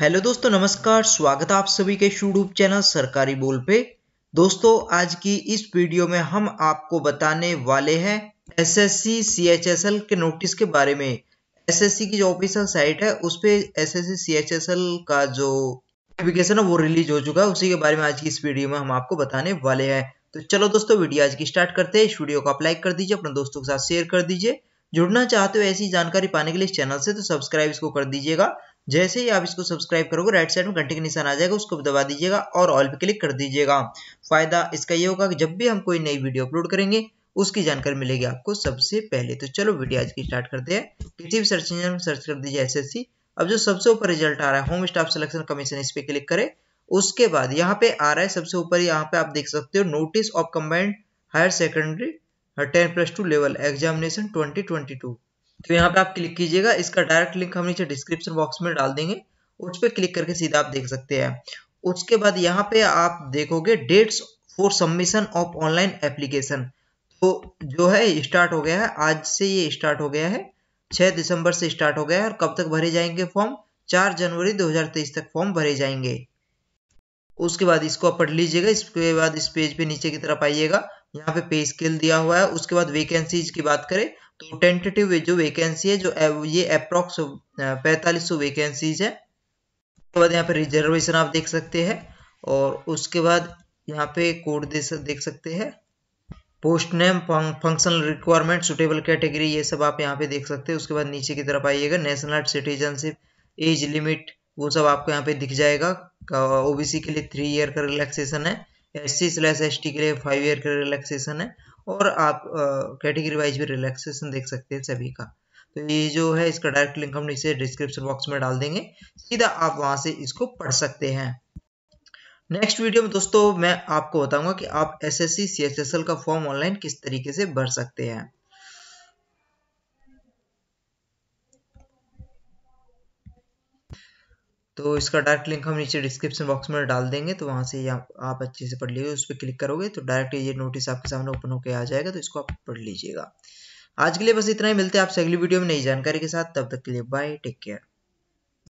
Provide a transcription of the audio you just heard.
hello दोस्तों नमस्कार स्वागत है आप सभी के यूट्यूब चैनल सरकारी बोल पे दोस्तों आज की इस वीडियो में हम आपको बताने वाले हैं एसएससी सीएचएसएल के नोटिस के बारे में एसएससी की जो ऑफिशियल साइट है उस पे एसएससी सीएचएसएल का जो नोटिफिकेशन है वो रिलीज हो चुका है उसी के बारे में आज की इस वीडियो में हम आपको बताने वाले हैं तो चलो दोस्तों वीडियो आज की स्टार्ट करते हैं इस वीडियो को आप लाइक कर दीजिए अपने दोस्तों के साथ शेयर कर दीजिए जुड़ना चाहते हो ऐसी जानकारी पाने के लिए इस चैनल से तो सब्सक्राइब इसको कर दीजिएगा जैसे ही आप इसको सब्सक्राइब करोगे राइट साइड में घंटे का निशान आ जाएगा उसको दबा दीजिएगा और ऑल पे क्लिक कर दीजिएगा फायदा इसका ये होगा कि जब भी हम कोई नई वीडियो अपलोड करेंगे उसकी जानकारी मिलेगी आपको सबसे पहले तो चलो वीडियो आज की स्टार्ट करते हैं किसी भी सर्च इंजन में सर्च कर दीजिए एस अब जो सबसे ऊपर रिजल्ट आ रहा है होम स्टाफ सिलेक्शन कमीशन इस पर क्लिक करें उसके बाद यहाँ पे आ रहा है सबसे ऊपर यहाँ पे आप देख सकते हो notice of combined higher secondary ten plus two level examination twenty twenty two तो यहाँ पे आप क्लिक कीजिएगा इसका डायरेक्ट लिंक हम नीचे डिस्क्रिप्शन बॉक्स में डाल देंगे उस पर क्लिक करके सीधा आप देख सकते हैं उसके बाद यहाँ पे आप देखोगे dates for submission of online application तो जो है स्टार्ट हो गया है आज से ये स्टार्ट हो गया है 6 दिसंबर से स्टार्ट हो गया है और कब तक भरे जाएंगे फॉर्म 4 जनवरी 2023 तक फॉर्म भरे जाएंगे उसके बाद इसको आप पढ़ लीजिएगा इसके बाद इस पेज पे नीचे की तरफ आइएगा यहाँ पे पे स्केल दिया हुआ है उसके बाद वेकेंसीज की बात करें तो टेंटेटिव जो वेकेंसी है जो ये अप्रोक्स पैंतालीस सौ वेकेंसीज है उसके बाद यहाँ पे रिजर्वेशन आप देख सकते हैं और उसके बाद यहाँ पे कोड देख सकते हैं post name functional requirement suitable category ये सब आप यहाँ पे देख सकते हैं उसके बाद नीचे की तरफ आइएगा नेशनल सिटीजनशिप एज लिमिट वो सब आपको यहाँ पे दिख जाएगा ओबीसी के लिए थ्री ईयर का रिलैक्सेशन है S C slash S T के लिए फाइव ईयर का रिलैक्सेशन है और आप कैटेगरी वाइज भी रिलैक्सेशन देख सकते हैं सभी का तो ये जो है इसका डायरेक्ट लिंक हम नीचे डिस्क्रिप्शन बॉक्स में डाल देंगे सीधा आप वहां से इसको पढ़ सकते हैं नेक्स्ट वीडियो में दोस्तों मैं आपको बताऊंगा कि आप S S C C S L का फॉर्म ऑनलाइन किस तरीके से भर सकते हैं तो इसका डायरेक्ट लिंक हम नीचे डिस्क्रिप्शन बॉक्स में डाल देंगे तो वहाँ से आप, आप अच्छे से पढ़ लीजिए उस पर क्लिक करोगे तो डायरेक्ट ये नोटिस आपके सामने ओपन होकर आ जाएगा तो इसको आप पढ़ लीजिएगा आज के लिए बस इतना ही मिलते हैं आपसे अगली वीडियो में नई जानकारी के साथ तब तक के लिए बाय टेक केयर